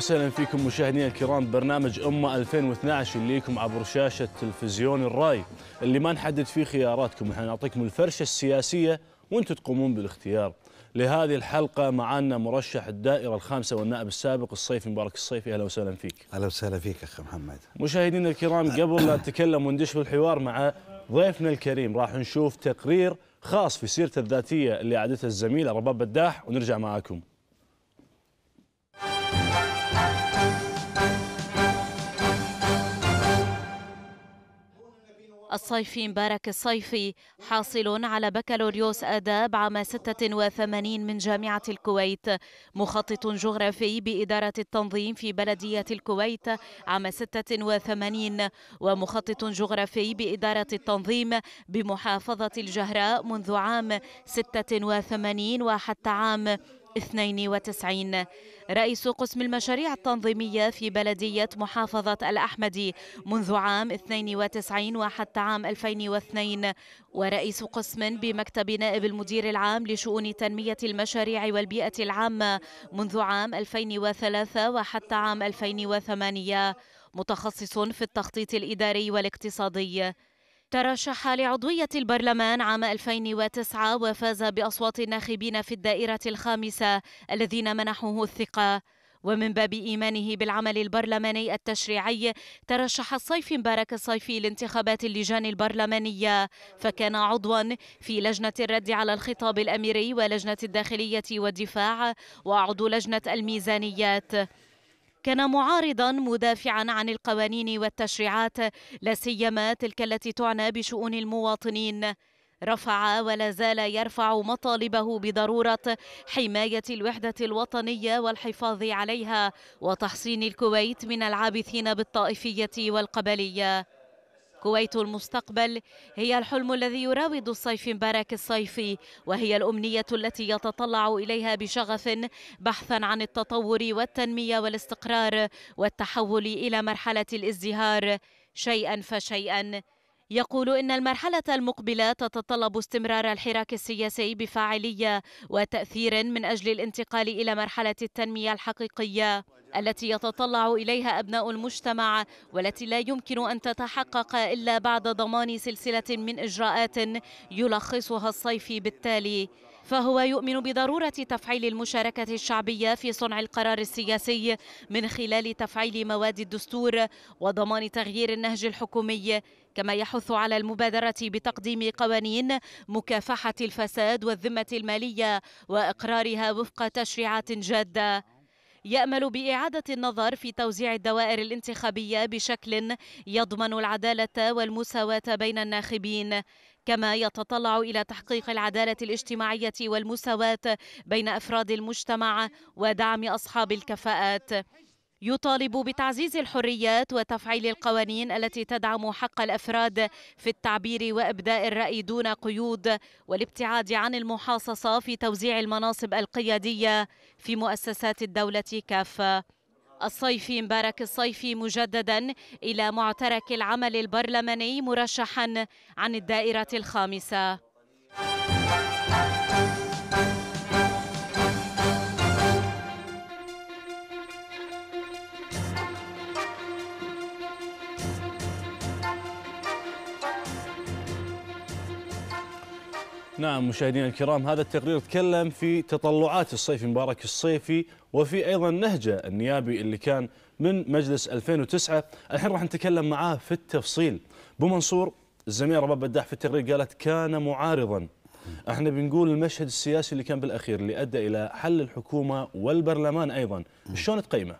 وسهلا فيكم مشاهدينا الكرام برنامج أمة 2012 اللي لكم عبر شاشة تلفزيون الرأي اللي ما نحدد فيه خياراتكم احنا نعطيكم الفرشة السياسية وانتم تقومون بالاختيار لهذه الحلقة معنا مرشح الدائرة الخامسة والنائب السابق الصيفي مبارك الصيفي أهلا وسهلا فيك أهلا وسهلا فيك أخي محمد مشاهدينا الكرام قبل لا نتكلم وندش بالحوار مع ضيفنا الكريم راح نشوف تقرير خاص في سيرته الذاتية اللي عادتها الزميل رباب بداح ونرجع معاكم الصيفي مبارك الصيفي حاصل على بكالوريوس آداب عام 86 من جامعة الكويت مخطط جغرافي بإدارة التنظيم في بلدية الكويت عام 86 ومخطط جغرافي بإدارة التنظيم بمحافظة الجهراء منذ عام 86 وحتى عام 92 رئيس قسم المشاريع التنظيمية في بلدية محافظة الأحمدي منذ عام 92 وحتى عام 2002 ورئيس قسم بمكتب نائب المدير العام لشؤون تنمية المشاريع والبيئة العامة منذ عام 2003 وحتى عام 2008 متخصص في التخطيط الإداري والاقتصادي ترشح لعضوية البرلمان عام 2009 وفاز بأصوات الناخبين في الدائرة الخامسة الذين منحوه الثقة ومن باب إيمانه بالعمل البرلماني التشريعي ترشح الصيف مبارك الصيفي لانتخابات اللجان البرلمانية فكان عضوا في لجنة الرد على الخطاب الأميري ولجنة الداخلية والدفاع وعضو لجنة الميزانيات كان معارضا مدافعا عن القوانين والتشريعات لا سيما تلك التي تعنى بشؤون المواطنين رفع ولا زال يرفع مطالبه بضرورة حماية الوحدة الوطنية والحفاظ عليها وتحصين الكويت من العابثين بالطائفية والقبلية كويت المستقبل هي الحلم الذي يراود الصيف مبارك الصيفي وهي الأمنية التي يتطلع إليها بشغف بحثا عن التطور والتنمية والاستقرار والتحول إلى مرحلة الازدهار شيئا فشيئا يقول إن المرحلة المقبلة تتطلب استمرار الحراك السياسي بفاعلية وتأثير من أجل الانتقال إلى مرحلة التنمية الحقيقية التي يتطلع إليها أبناء المجتمع والتي لا يمكن أن تتحقق إلا بعد ضمان سلسلة من إجراءات يلخصها الصيف بالتالي فهو يؤمن بضرورة تفعيل المشاركة الشعبية في صنع القرار السياسي من خلال تفعيل مواد الدستور وضمان تغيير النهج الحكومي كما يحث على المبادرة بتقديم قوانين مكافحة الفساد والذمة المالية وإقرارها وفق تشريعات جادة يأمل بإعادة النظر في توزيع الدوائر الانتخابية بشكل يضمن العدالة والمساواة بين الناخبين كما يتطلع إلى تحقيق العدالة الاجتماعية والمساواة بين أفراد المجتمع ودعم أصحاب الكفاءات يطالب بتعزيز الحريات وتفعيل القوانين التي تدعم حق الافراد في التعبير وابداء الراي دون قيود والابتعاد عن المحاصصه في توزيع المناصب القياديه في مؤسسات الدوله كافه الصيفي مبارك الصيفي مجددا إلى معترك العمل البرلماني مرشحا عن الدائرة الخامسة نعم مشاهدينا الكرام هذا التقرير تكلم في تطلعات الصيف مبارك الصيفي وفي ايضا نهجه النيابي اللي كان من مجلس 2009 الحين راح نتكلم معاه في التفصيل بو منصور الزميله رباب بداح في التقرير قالت كان معارضا احنا بنقول المشهد السياسي اللي كان بالاخير اللي ادى الى حل الحكومه والبرلمان ايضا شلون تقيمه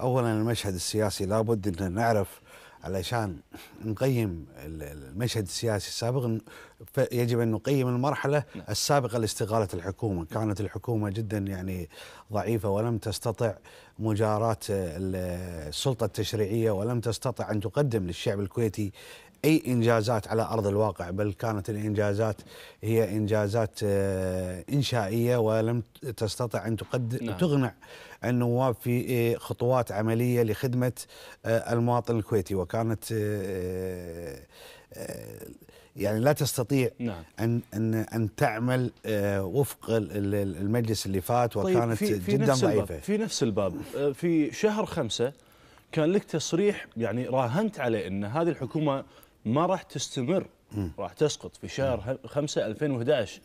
اولا المشهد السياسي لابد ان نعرف علشان نقيم المشهد السياسي السابق يجب ان نقيم المرحله نعم. السابقه لاستقاله الحكومه، كانت الحكومه جدا يعني ضعيفه ولم تستطع مجاراه السلطه التشريعيه ولم تستطع ان تقدم للشعب الكويتي اي انجازات على ارض الواقع بل كانت الانجازات هي انجازات آه، انشائيه ولم تستطع ان تقدم نعم. تقنع النواب في آه، خطوات عمليه لخدمه آه، المواطن الكويتي وكانت يعني لا تستطيع نعم. ان ان ان تعمل آه، وفق المجلس اللي فات طيب، وكانت طيب في في جدا ضعيفه في نفس الباب آه، في شهر خمسة كان لك تصريح يعني راهنت عليه ان هذه الحكومه ما راح تستمر راح تسقط في شهر 5 2011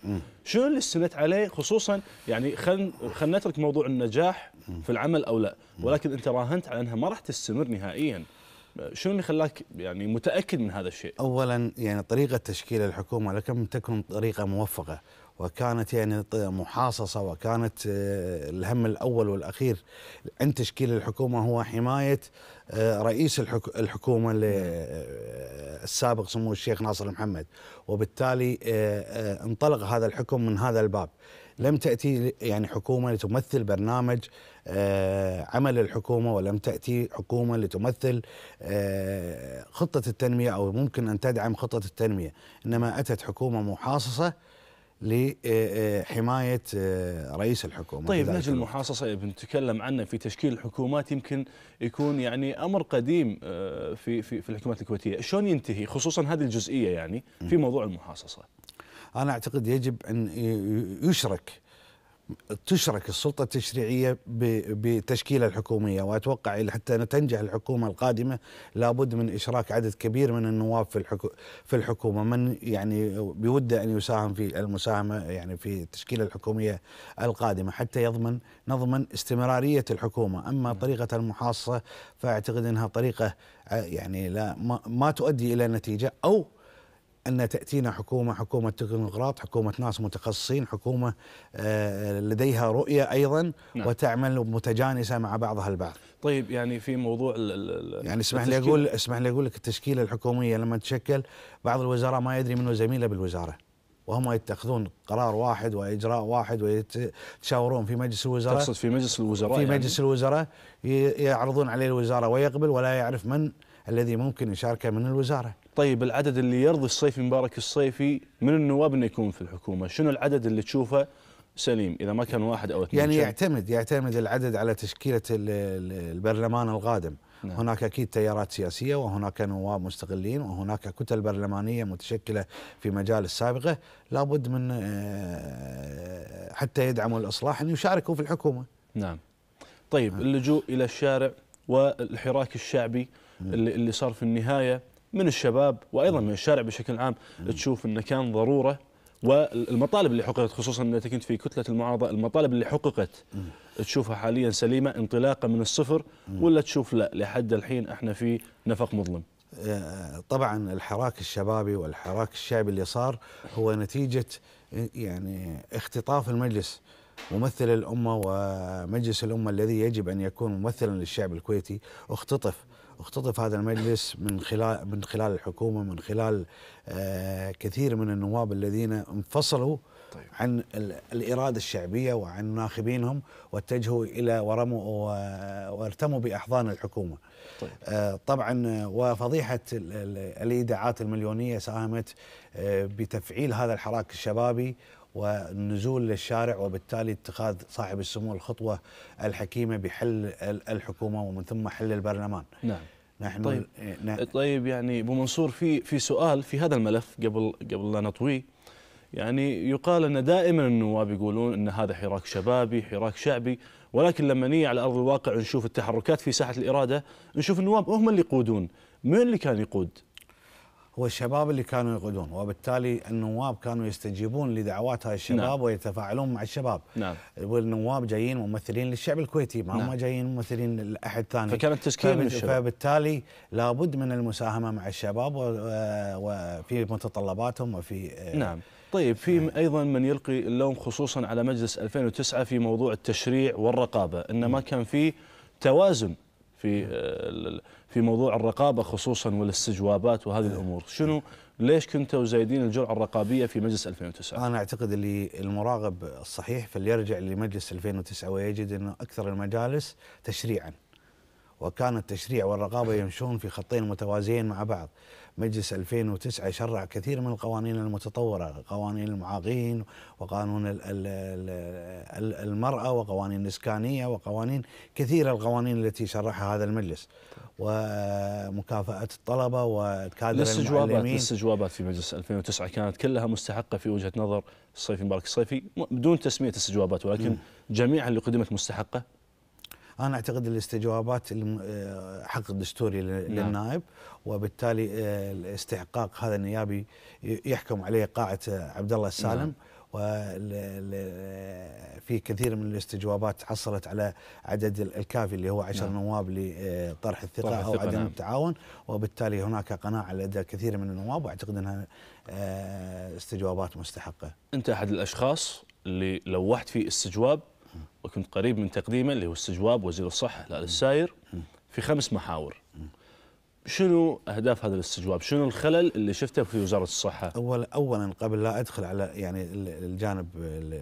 شنو اللي استندت عليه خصوصا يعني خلينا خلينا نترك موضوع النجاح في العمل او لا ولكن انت راهنت على انها ما راح تستمر نهائيا شنو اللي خلاك يعني متاكد من هذا الشيء؟ اولا يعني طريقه تشكيل الحكومه لكم تكن طريقه موفقه وكانت يعني محاصصه وكانت آه، الهم الاول والاخير عند تشكيل الحكومه هو حمايه آه، رئيس الحكومه نعم. آه، السابق سمو الشيخ ناصر محمد وبالتالي انطلق هذا الحكم من هذا الباب لم تأتي يعني حكومة لتمثل برنامج آه، عمل الحكومة ولم تأتي حكومة لتمثل آه، خطة التنمية أو ممكن أن تدعم خطة التنمية إنما أتت حكومة محاصصة لحماية آه، رئيس الحكومة طيب نهج المحاصصة يا بنتكلم عنه في تشكيل الحكومات يمكن يكون يعني أمر قديم في, في, في الحكومات الكويتية شلون ينتهي خصوصا هذه الجزئية يعني في موضوع المحاصصة انا اعتقد يجب ان يشرك تشرك السلطة التشريعية بتشكيل الحكومية وأتوقع حتى تنجح الحكومة القادمة لابد من إشراك عدد كبير من النواب في في الحكومة من يعني بوده أن يساهم في المساهمة يعني في تشكيل الحكومية القادمة حتى يضمن نضمن استمرارية الحكومة أما نعم. طريقة المحاصصة فأعتقد أنها طريقة يعني لا ما تؤدي إلى نتيجة أو أن تأتينا حكومة حكومة تكنوقراط حكومة ناس متخصصين حكومة آه، لديها رؤية أيضا نعم. وتعمل متجانسة مع بعضها البعض طيب يعني في موضوع ال الـ يعني اسمح لي أقول اسمح لي أقول لك التشكيلة الحكومية لما تشكل بعض الوزراء ما يدري منه زميله بالوزارة وهم يتخذون قرار واحد واجراء واحد ويتشاورون في مجلس الوزراء تقصد في مجلس الوزراء في يعني مجلس الوزراء يعرضون عليه الوزاره ويقبل ولا يعرف من الذي ممكن يشاركه من الوزاره طيب العدد اللي يرضي الصيفي مبارك الصيفي من النواب انه يكون في الحكومه، شنو العدد اللي تشوفه سليم اذا ما كان واحد او اثنين؟ يعني يعتمد يعتمد العدد على تشكيله البرلمان القادم، نعم. هناك اكيد تيارات سياسيه وهناك نواب مستقلين وهناك كتل برلمانيه متشكله في مجال السابقه، لابد من آه، حتى يدعموا الاصلاح ان يشاركوا في الحكومه. نعم. طيب نعم. اللجوء الى الشارع والحراك الشعبي نعم. اللي صار في النهايه من الشباب وايضا من الشارع بشكل عام تشوف انه كان ضروره والمطالب اللي حققت خصوصا انك كنت في كتله المعارضه المطالب اللي حققت تشوفها حاليا سليمه انطلاقا من الصفر ولا تشوف لا لحد الحين احنا في نفق مظلم؟ آه، طبعا الحراك الشبابي والحراك الشعبي اللي صار هو نتيجه يعني اختطاف المجلس ممثل الامه ومجلس الامه الذي يجب ان يكون ممثلا للشعب الكويتي اختطف واختطف هذا المجلس من خلال من خلال الحكومه من خلال آه، كثير من النواب الذين انفصلوا طيب. عن الاراده الشعبيه وعن ناخبينهم واتجهوا الى ورموا وارتموا باحضان الحكومه. طيب. آه، طبعا آه، وفضيحه الايداعات المليونيه ساهمت بتفعيل هذا الحراك الشبابي والنزول للشارع وبالتالي اتخاذ صاحب السمو الخطوه الحكيمه بحل الحكومه ومن ثم حل البرلمان. نعم. نحن طيب إيه، نحن طيب يعني ابو منصور في في سؤال في هذا الملف قبل قبل لا نطويه يعني يقال ان دائما النواب يقولون ان هذا حراك شبابي حراك شعبي ولكن لما نيجي على ارض الواقع نشوف التحركات في ساحه الاراده نشوف النواب هم اللي يقودون من اللي كان يقود هو الشباب اللي كانوا يقودون وبالتالي النواب كانوا يستجيبون لدعوات هاي الشباب نعم. ويتفاعلون مع الشباب نعم والنواب جايين ممثلين للشعب الكويتي ما نعم. هم جايين ممثلين لاحد ثاني فكانت تشكيل من الشباب فبالتالي لابد من المساهمه مع الشباب وفي متطلباتهم وفي آه، نعم طيب في آه. ايضا من يلقي اللوم خصوصا على مجلس 2009 في موضوع التشريع والرقابه ان ما نعم. كان في توازن في آه، في موضوع الرقابه خصوصا والاستجوابات وهذه إيه. الامور، شنو ليش كنتوا زايدين الجرعه الرقابيه في مجلس 2009؟ انا اعتقد اللي المراقب الصحيح فليرجع لمجلس 2009 ويجد أن اكثر المجالس تشريعا. وكان التشريع والرقابه يمشون في خطين متوازيين مع بعض. مجلس 2009 شرع كثير من القوانين المتطورة قوانين المعاقين وقانون المرأة وقوانين الإسكانية وقوانين كثيرة القوانين التي شرعها هذا المجلس ومكافأة الطلبة وكادر الاستجوابات المعلمين الاستجوابات في مجلس 2009 كانت كلها مستحقة في وجهة نظر الصيفي مبارك الصيفي بدون تسمية استجوابات ولكن م. جميعها اللي قدمت مستحقة انا اعتقد الاستجوابات آه، حق الدستوري نعم. للنائب وبالتالي آه، الاستحقاق هذا النيابي يحكم عليه قاعه آه، عبد الله السالم و نعم. وفي كثير من الاستجوابات حصلت على عدد الكافي اللي هو عشر نعم. نواب لطرح الثقة, طرح أو عدم نعم. التعاون وبالتالي هناك قناعة لدى كثير من النواب وأعتقد أنها استجوابات مستحقة أنت أحد الأشخاص اللي لوحت في استجواب وكنت قريب من تقديمه اللي هو استجواب وزير الصحه لال الساير في خمس محاور شنو اهداف هذا الاستجواب؟ شنو الخلل اللي شفته في وزاره الصحه؟ اول اولا قبل لا ادخل على يعني الجانب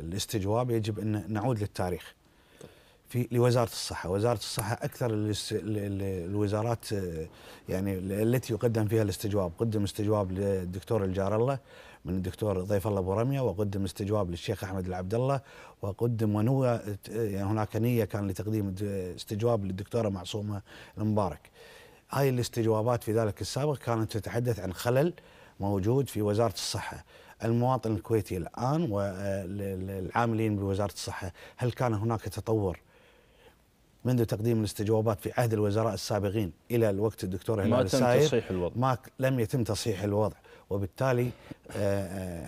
الاستجواب يجب ان نعود للتاريخ. في لوزاره الصحه، وزاره الصحه اكثر الوزارات آه، يعني التي يقدم فيها الاستجواب، قدم استجواب للدكتور الجار الله من الدكتور ضيف الله ابو رميه وقدم استجواب للشيخ احمد العبد الله وقدم ونوى يعني هناك نيه كان لتقديم استجواب للدكتوره معصومه المبارك. هاي الاستجوابات في ذلك السابق كانت تتحدث عن خلل موجود في وزاره الصحه. المواطن الكويتي الان والعاملين آه، بوزاره الصحه هل كان هناك تطور منذ تقديم الاستجوابات في عهد الوزراء السابقين الى الوقت الدكتور هلال ما تم تصحيح الوضع ما لم يتم تصحيح الوضع وبالتالي آه، آه،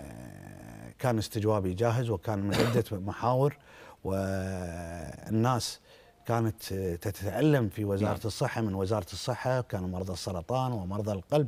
كان استجوابي جاهز وكان من عده محاور والناس كانت تتألم في وزارة نعم. الصحة من وزارة الصحة كانوا مرضى السرطان ومرضى القلب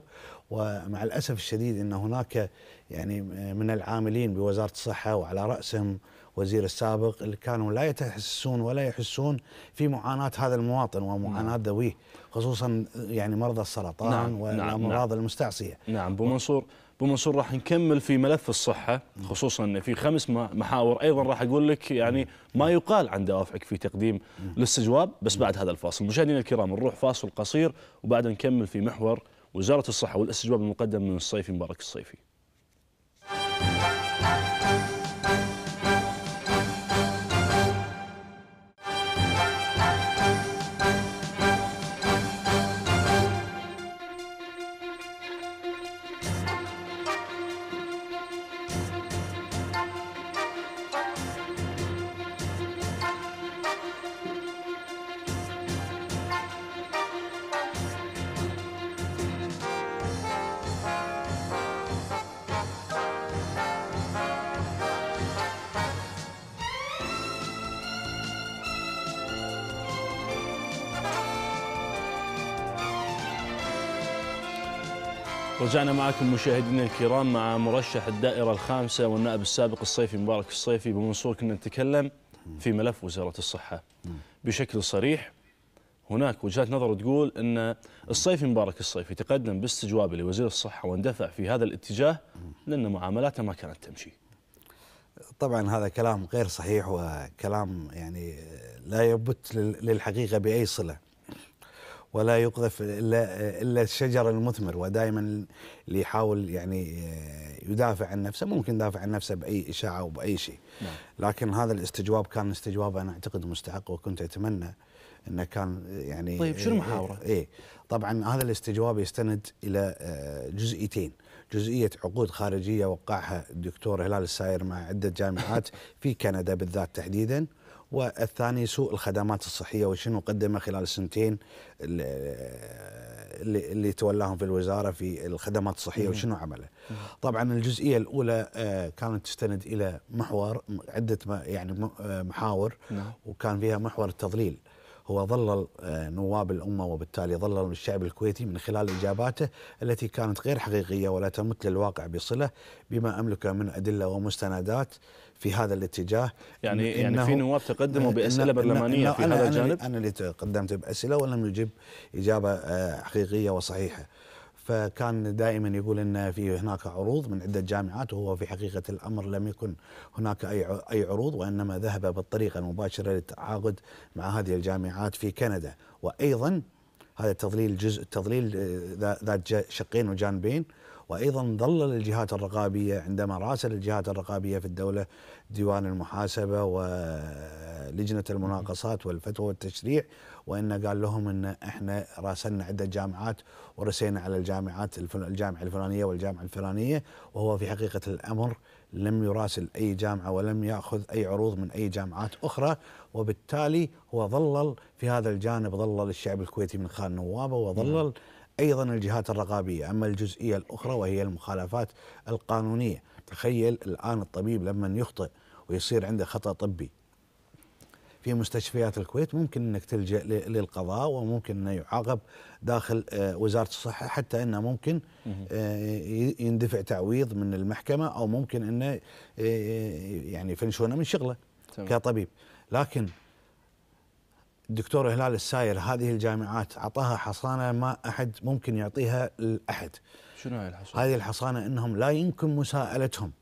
ومع الأسف الشديد أن هناك يعني من العاملين بوزارة الصحة وعلى رأسهم وزير السابق اللي كانوا لا يتحسسون ولا يحسون في معاناة هذا المواطن ومعاناة نعم. ذويه خصوصا يعني مرضى السرطان نعم. نعم، والأمراض نعم. المستعصية نعم بمنصور منصور بمنصور منصور راح نكمل في ملف الصحه خصوصا ان في خمس محاور ايضا راح اقول لك يعني ما يقال عن دوافعك في تقديم الاستجواب بس بعد هذا الفاصل مشاهدينا الكرام نروح فاصل قصير وبعد نكمل في محور وزاره الصحه والاستجواب المقدم من الصيفي مبارك الصيفي رجعنا معكم مشاهدينا الكرام مع مرشح الدائرة الخامسة والنائب السابق الصيفي مبارك الصيفي بمنصور كنا نتكلم في ملف وزارة الصحة بشكل صريح هناك وجهات نظر تقول أن الصيفي مبارك الصيفي تقدم باستجوابه لوزير الصحة واندفع في هذا الاتجاه لأن معاملاته ما كانت تمشي طبعا هذا كلام غير صحيح وكلام يعني لا يبت للحقيقة بأي صلة ولا يقذف الا الا الشجر المثمر ودائما اللي يحاول يعني آه، يدافع عن نفسه ممكن يدافع عن نفسه باي اشاعه وباي شيء نعم. لكن هذا الاستجواب كان استجواب انا اعتقد مستحق وكنت اتمنى انه كان يعني طيب شو المحاوره؟ آه، اي آه، إيه، طبعا هذا الاستجواب يستند الى جزئيتين، جزئيه عقود خارجيه وقعها الدكتور هلال الساير مع عده جامعات في كندا بالذات تحديدا والثاني سوء الخدمات الصحيه وشنو قدمه خلال السنتين اللي, اللي تولاهم في الوزاره في الخدمات الصحيه وشنو نعم. عمله. طبعا الجزئيه الاولى آه، كانت تستند الى محور عده يعني آه، محاور نعم. وكان فيها محور التضليل. هو ظلل آه، نواب الأمة وبالتالي ظلل الشعب الكويتي من خلال إجاباته التي كانت غير حقيقية ولا تمت للواقع بصلة بما أملك من أدلة ومستندات في هذا الاتجاه يعني يعني في نواب تقدموا باسئله برلمانيه في هذا الجانب انا اللي تقدمت باسئله ولم يجب اجابه آه، حقيقيه وصحيحه فكان دائما يقول ان في هناك عروض من عده جامعات وهو في حقيقه الامر لم يكن هناك اي اي عروض وانما ذهب بالطريقه المباشره للتعاقد مع هذه الجامعات في كندا وايضا هذا تضليل جزء تضليل آه، ذات شقين وجانبين وأيضا ظلل الجهات الرقابية عندما راسل الجهات الرقابية في الدولة ديوان المحاسبة ولجنة المناقصات والفتوى والتشريع وإن قال لهم أن إحنا راسلنا عدة جامعات ورسينا على الجامعات الجامعة الفلانية والجامعة الفلانية وهو في حقيقة الأمر لم يراسل أي جامعة ولم يأخذ أي عروض من أي جامعات أخرى وبالتالي هو ظلل في هذا الجانب ظلل الشعب الكويتي من خان نوابه وظلل نعم. ايضا الجهات الرقابيه، اما الجزئيه الاخرى وهي المخالفات القانونيه، تخيل الان الطبيب لما يخطئ ويصير عنده خطا طبي في مستشفيات الكويت ممكن انك تلجا للقضاء وممكن انه يعاقب داخل آه، وزاره الصحه حتى انه ممكن آه، يندفع تعويض من المحكمه او ممكن انه آه، يعني يفنشونه من شغله كطبيب لكن الدكتور هلال الساير هذه الجامعات اعطاها حصانه ما احد ممكن يعطيها لاحد. شنو هاي الحصانه؟ هذه الحصانه انهم لا يمكن مساءلتهم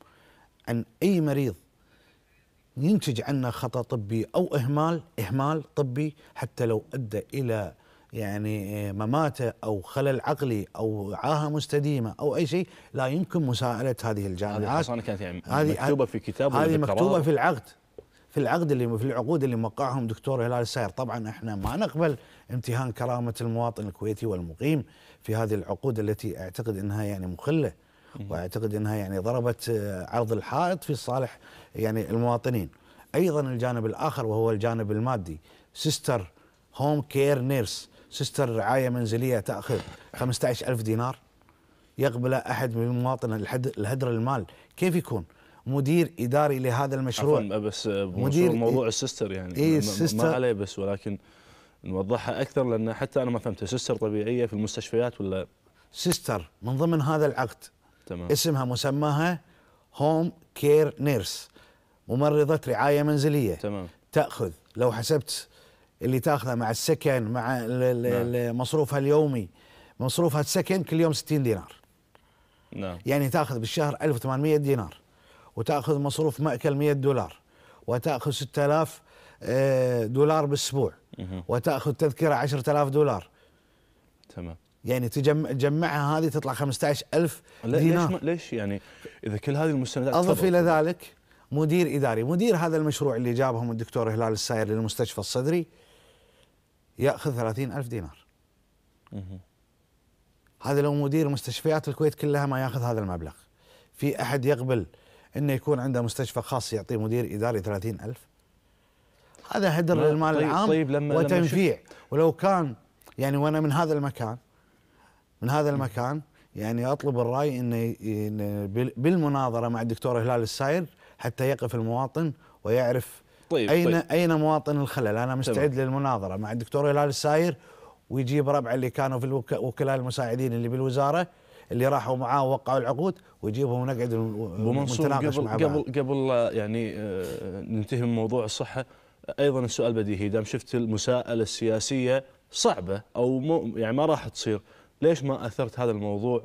عن اي مريض ينتج عنه خطا طبي او اهمال اهمال طبي حتى لو ادى الى يعني مماته او خلل عقلي او عاهه مستديمه او اي شيء لا يمكن مساءله هذه الجامعات هذه الحصانه كانت يعني مكتوبه في كتاب هذه مكتوبه في العقد في العقد اللي في العقود اللي موقعهم دكتور هلال السير طبعا احنا ما نقبل امتهان كرامه المواطن الكويتي والمقيم في هذه العقود التي اعتقد انها يعني مخله واعتقد انها يعني ضربت آه، عرض الحائط في صالح يعني المواطنين ايضا الجانب الاخر وهو الجانب المادي سيستر هوم كير نيرس سيستر رعايه منزليه تاخذ 15000 دينار يقبل احد من المواطن الهدر المال كيف يكون مدير اداري لهذا المشروع عفوا بس آه، مدير موضوع إيه السيستر يعني إيه السيستر ما عليه بس ولكن نوضحها اكثر لان حتى انا ما فهمت سيستر طبيعيه في المستشفيات ولا سيستر من ضمن هذا العقد تمام اسمها مسماها هوم كير نيرس ممرضه رعايه منزليه تمام تاخذ لو حسبت اللي تاخذه مع السكن مع نعم. مصروفها اليومي مصروفها السكن كل يوم 60 دينار نعم يعني تاخذ بالشهر 1800 دينار وتاخذ مصروف ماكل 100 دولار وتاخذ 6000 آه، دولار بالاسبوع وتاخذ تذكره 10000 دولار تمام يعني تجمع تجمعها هذه تطلع 15000 دينار ليش ليش يعني اذا كل هذه المستندات اضف الى ذلك مدير اداري مدير هذا المشروع اللي جابهم الدكتور هلال الساير للمستشفى الصدري ياخذ 30000 دينار هذا لو مدير مستشفيات الكويت كلها ما ياخذ هذا المبلغ في احد يقبل انه يكون عنده مستشفى خاص يعطيه مدير اداري 30000 هذا هدر للمال طيب،, طيب العام طيب لما وتنفيع لما ولو كان يعني وانا من هذا المكان من هذا المكان يعني اطلب الراي انه بالمناظره مع الدكتور هلال الساير حتى يقف المواطن ويعرف طيب اين طيب. اين مواطن الخلل انا مستعد طيب. للمناظره مع الدكتور هلال الساير ويجيب ربع اللي كانوا في الوكلاء المساعدين اللي بالوزاره اللي راحوا معاه ووقعوا العقود ويجيبهم ونقعد ونتناقش مع بعض قبل قبل يعني آه، ننتهي من موضوع الصحه ايضا السؤال بديهي دام شفت المساءله السياسيه صعبه او يعني ما راح تصير ليش ما اثرت هذا الموضوع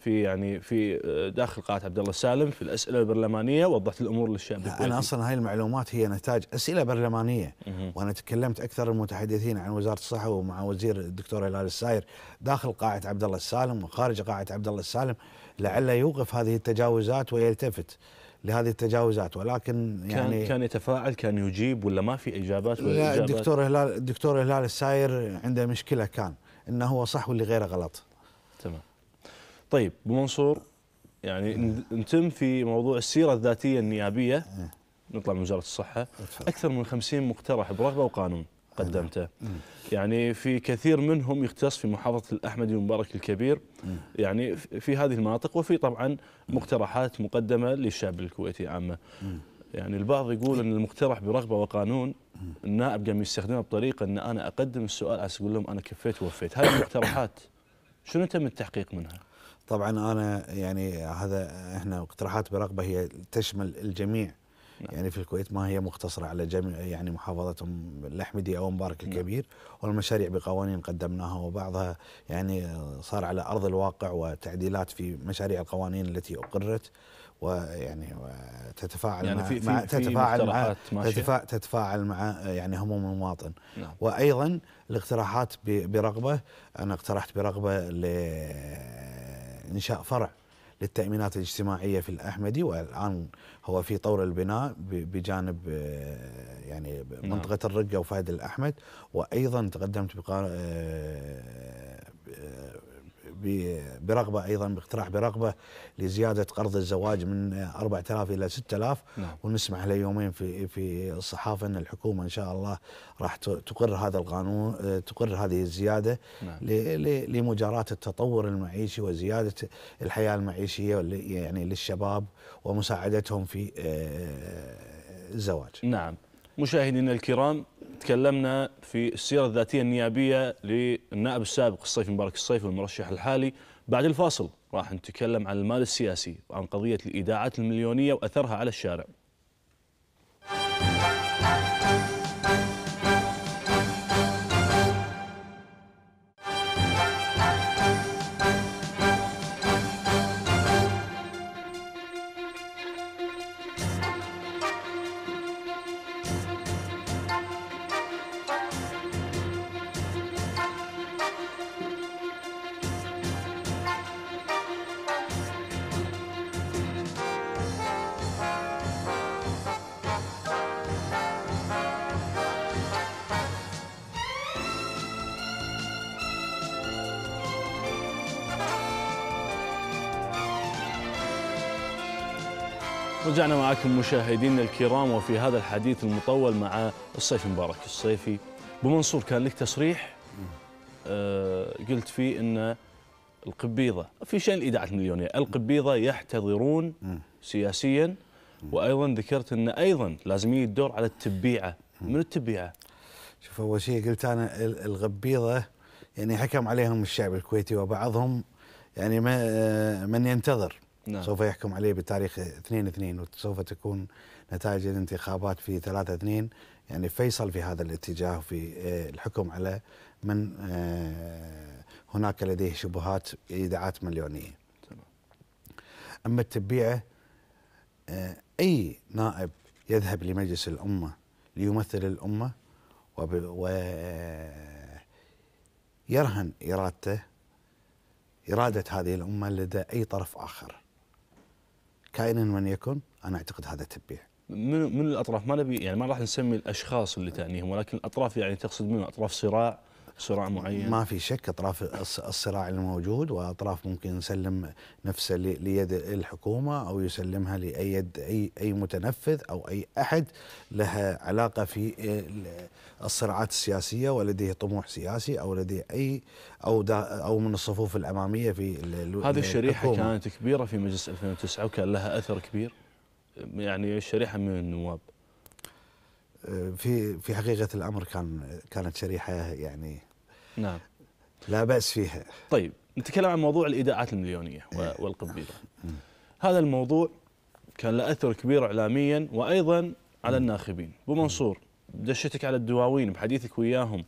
في يعني في آه، داخل قاعه عبد الله السالم في الاسئله البرلمانيه وضحت الامور للشعب الكويتي. انا اصلا هاي المعلومات هي نتاج اسئله برلمانيه مه. وانا تكلمت اكثر المتحدثين عن وزاره الصحه ومع وزير الدكتور هلال الساير داخل قاعه عبد الله السالم وخارج قاعه عبد الله السالم لعله يوقف هذه التجاوزات ويلتفت لهذه التجاوزات ولكن يعني كان كان يتفاعل كان يجيب ولا ما في اجابات ولا لا الدكتور هلال الدكتور هلال الساير عنده مشكله كان انه هو صح واللي غيره غلط طيب ابو منصور يعني إيه. نتم في موضوع السيره الذاتيه النيابيه إيه. نطلع من وزاره الصحه اكثر من 50 مقترح برغبه وقانون قدمته نعم. إيه. يعني في كثير منهم يختص في محافظه الاحمدي المبارك الكبير يعني في هذه المناطق وفي طبعا مقترحات مقدمه للشعب الكويتي عامه يعني البعض يقول ان المقترح برغبه وقانون النائب قام يستخدمه بطريقه ان انا اقدم السؤال اقول لهم انا كفيت ووفيت هذه المقترحات شنو تم التحقيق منها؟ طبعا انا يعني هذا احنا اقتراحات برغبه هي تشمل الجميع نعم. يعني في الكويت ما هي مختصره على جميع يعني محافظه الاحمدي او مبارك نعم. الكبير نعم. والمشاريع بقوانين قدمناها وبعضها يعني صار على ارض الواقع وتعديلات في مشاريع القوانين التي اقرت ويعني تتفاعل يعني مع, في مع في تتفاعل مع تتفاعل, تتفاعل مع يعني هموم المواطن نعم. وايضا الاقتراحات برغبه انا اقترحت برغبه ل إنشاء فرع للتأمينات الاجتماعية في الأحمدي والآن هو في طور البناء بجانب آه، يعني منطقة نعم. الرقة وفهد الأحمد وأيضا تقدمت آه، آه، برغبه ايضا باقتراح برغبه لزياده قرض الزواج من 4000 الى 6000 نعم. ونسمع له يومين في في الصحافه ان الحكومه ان شاء الله راح تقر هذا القانون آه، تقر هذه الزياده نعم. لمجاراه التطور المعيشي وزياده الحياه المعيشيه يعني للشباب ومساعدتهم في آه، الزواج. نعم مشاهدينا الكرام تكلمنا في السيرة الذاتية النيابية للنائب السابق الصيف مبارك الصيف والمرشح الحالي بعد الفاصل راح نتكلم عن المال السياسي وعن قضية الإيداعات المليونية وأثرها على الشارع رجعنا معكم مشاهدينا الكرام وفي هذا الحديث المطول مع الصيف مبارك الصيفي بمنصور منصور كان لك تصريح آه قلت فيه ان القبيضه في شان الاذاعه المليونيه القبيضه يحتضرون سياسيا وايضا ذكرت ان ايضا لازم يجي الدور على التبيعه من التبيعه شوف اول شيء قلت انا القبيضه يعني حكم عليهم الشعب الكويتي وبعضهم يعني ما آه، من ينتظر نعم. سوف يحكم عليه بتاريخ 2 2 وسوف تكون نتائج الانتخابات في 3 2 يعني فيصل في هذا الاتجاه في آه، الحكم على من آه، هناك لديه شبهات ايداعات مليونيه. تمام. اما التبيعه آه، اي نائب يذهب لمجلس الامه ليمثل الامه ويرهن ارادته اراده هذه الامه لدى اي طرف اخر. كائنا من يكن انا اعتقد هذا تبيع من من الاطراف ما نبي يعني ما راح نسمي الاشخاص اللي تعنيهم ولكن الاطراف يعني تقصد من اطراف صراع صراع معين ما في شك اطراف الصراع الموجود واطراف ممكن نسلم نفسه ليد الحكومه او يسلمها لاي اي اي متنفذ او اي احد لها علاقه في آه، الصراعات السياسيه ولديه طموح سياسي او لديه اي او او من الصفوف الاماميه في هذه الشريحه كانت كبيره في مجلس 2009 وكان لها اثر كبير يعني الشريحه من النواب آه، في في حقيقه الامر كان كانت شريحه يعني نعم لا بأس فيها طيب نتكلم عن موضوع الإيداعات المليونية إيه. والقبيلة نعم. هذا الموضوع كان له أثر كبير إعلاميا وأيضا على الناخبين أبو منصور دشتك على الدواوين بحديثك وياهم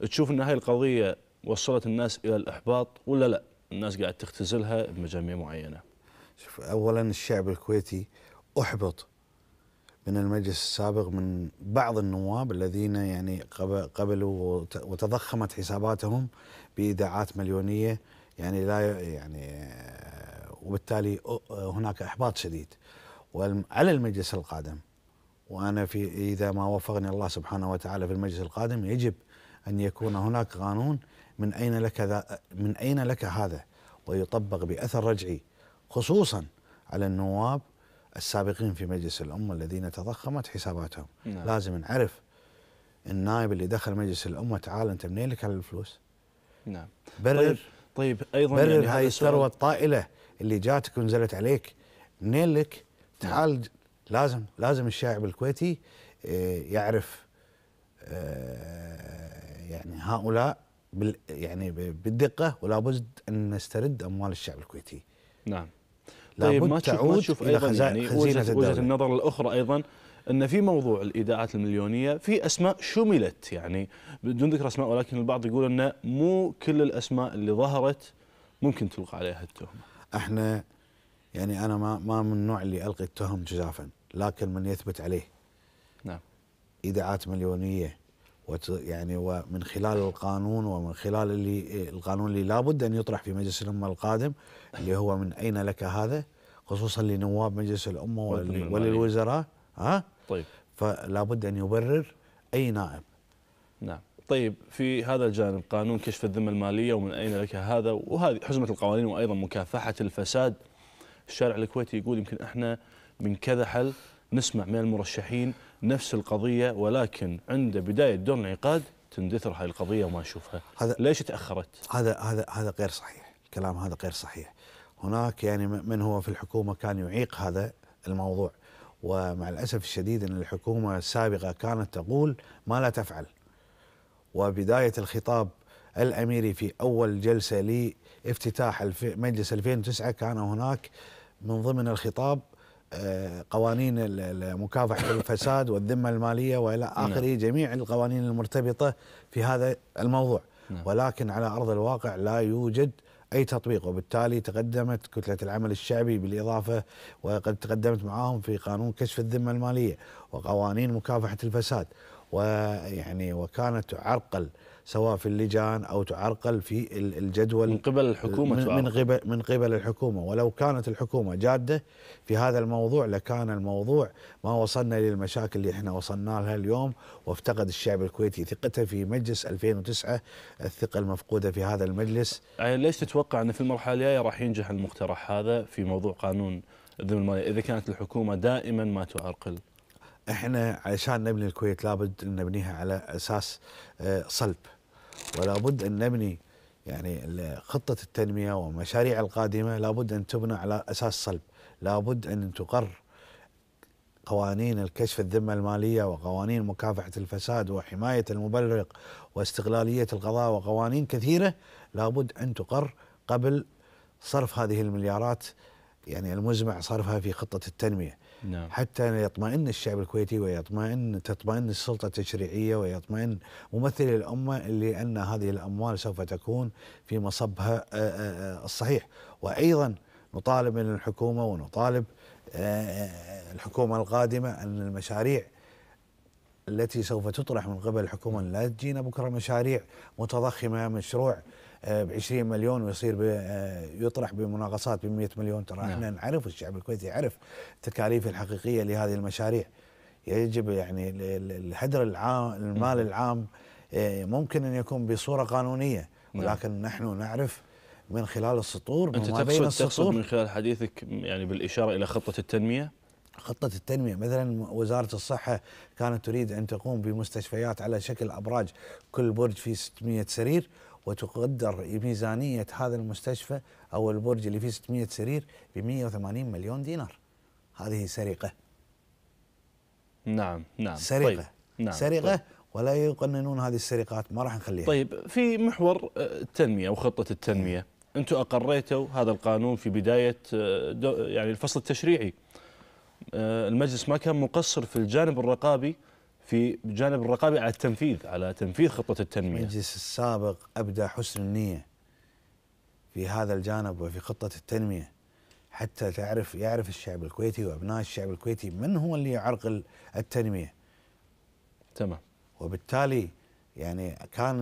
تشوف أن هاي القضية وصلت الناس إلى الإحباط ولا لا الناس قاعد تختزلها بمجاميع معينة شوف أولا الشعب الكويتي أحبط من المجلس السابق من بعض النواب الذين يعني قبلوا وتضخمت حساباتهم بايداعات مليونيه يعني لا يعني وبالتالي هناك احباط شديد وعلى المجلس القادم وانا في اذا ما وفقني الله سبحانه وتعالى في المجلس القادم يجب ان يكون هناك قانون من اين لك من اين لك هذا ويطبق باثر رجعي خصوصا على النواب السابقين في مجلس الأمة الذين تضخمت حساباتهم نعم. لازم نعرف النائب اللي دخل مجلس الأمة تعال أنت منين لك هالفلوس نعم برر طيب, طيب أيضا برر يعني هاي الثروة الطائلة اللي جاتك ونزلت عليك منين لك نعم. تعال نعم. لازم لازم الشاعب الكويتي آه، يعرف آه، يعني هؤلاء يعني بالدقة ولا بد أن نسترد أموال الشعب الكويتي نعم طيب ما تشوف تعود ما تشوف الى خزائن يعني خزينه وجهه, وجهة النظر الاخرى ايضا ان في موضوع الايداعات المليونيه في اسماء شملت يعني بدون ذكر اسماء ولكن البعض يقول انه مو كل الاسماء اللي ظهرت ممكن تلقى عليها التهمه. احنا يعني انا ما ما من النوع اللي القي التهم جزافا لكن من يثبت عليه. نعم. ايداعات مليونيه يعني ومن خلال القانون ومن خلال اللي القانون اللي لابد ان يطرح في مجلس الامه القادم اللي هو من اين لك هذا خصوصا لنواب مجلس الامه وللوزراء ها طيب فلا بد ان يبرر اي نائب نعم طيب في هذا الجانب قانون كشف الذمه الماليه ومن اين لك هذا وهذه حزمه القوانين وايضا مكافحه الفساد الشارع الكويتي يقول يمكن احنا من كذا حل نسمع من المرشحين نفس القضية ولكن عند بداية دور الانعقاد تندثر هاي القضية وما نشوفها هذا ليش تأخرت؟ هذا هذا هذا غير صحيح الكلام هذا غير صحيح هناك يعني من هو في الحكومة كان يعيق هذا الموضوع ومع الأسف الشديد أن الحكومة السابقة كانت تقول ما لا تفعل وبداية الخطاب الأميري في أول جلسة لافتتاح مجلس 2009 كان هناك من ضمن الخطاب آه، قوانين مكافحه الفساد والذمه الماليه والى نعم. اخره جميع القوانين المرتبطه في هذا الموضوع نعم. ولكن على ارض الواقع لا يوجد اي تطبيق وبالتالي تقدمت كتله العمل الشعبي بالاضافه وقد تقدمت معاهم في قانون كشف الذمه الماليه وقوانين مكافحه الفساد ويعني وكانت تعرقل سواء في اللجان او تعرقل في الجدول من قبل الحكومه من, من قبل من قبل الحكومه ولو كانت الحكومه جاده في هذا الموضوع لكان الموضوع ما وصلنا للمشاكل اللي احنا وصلنا لها اليوم وافتقد الشعب الكويتي ثقته في مجلس 2009 الثقه المفقوده في هذا المجلس يعني ليش تتوقع ان في المرحله الجايه راح ينجح المقترح هذا في موضوع قانون الذمه الماليه اذا كانت الحكومه دائما ما تعرقل احنا عشان نبني الكويت لابد ان نبنيها على اساس آه، صلب ولا بد ان نبني يعني خطه التنميه والمشاريع القادمه لابد ان تبنى على اساس صلب لابد ان تقر قوانين الكشف الذمه الماليه وقوانين مكافحه الفساد وحمايه المبرق واستغلاليه القضاء وقوانين كثيره لابد ان تقر قبل صرف هذه المليارات يعني المزمع صرفها في خطه التنميه نعم. حتى يطمئن الشعب الكويتي ويطمئن تطمئن السلطة التشريعية ويطمئن ممثلي الأمة اللي أن هذه الأموال سوف تكون في مصبها آه، آه، آه، الصحيح وأيضا نطالب من الحكومة ونطالب الحكومة القادمة أن المشاريع التي سوف تطرح من قبل الحكومة لا تجينا بكرة مشاريع متضخمة مشروع ب 20 مليون ويصير يطرح بمناقصات ب 100 مليون ترى نعم. احنا نعرف الشعب الكويتي يعرف التكاليف الحقيقيه لهذه المشاريع يجب يعني الهدر العام المال نعم. العام آه، ممكن ان يكون بصوره قانونيه نعم. ولكن نحن نعرف من خلال السطور انت وما تقصد السطور تقصد من خلال حديثك يعني بالاشاره الى خطه التنميه خطة التنمية مثلا وزارة الصحة كانت تريد أن تقوم بمستشفيات على شكل أبراج كل برج فيه 600 سرير وتقدر ميزانية هذا المستشفى أو البرج اللي فيه 600 سرير ب 180 مليون دينار هذه سرقة نعم نعم سرقة طيب. نعم سرقة طيب. ولا يقننون هذه السرقات ما راح نخليها طيب في محور آه، التنمية وخطة التنمية إيه. أنتم أقريتوا هذا القانون في بداية آه، يعني الفصل التشريعي آه، المجلس ما كان مقصر في الجانب الرقابي في جانب الرقابه على التنفيذ على تنفيذ خطه التنميه. المجلس السابق ابدى حسن النيه في هذا الجانب وفي خطه التنميه حتى تعرف يعرف الشعب الكويتي وابناء الشعب الكويتي من هو اللي يعرقل التنميه. تمام. وبالتالي يعني كان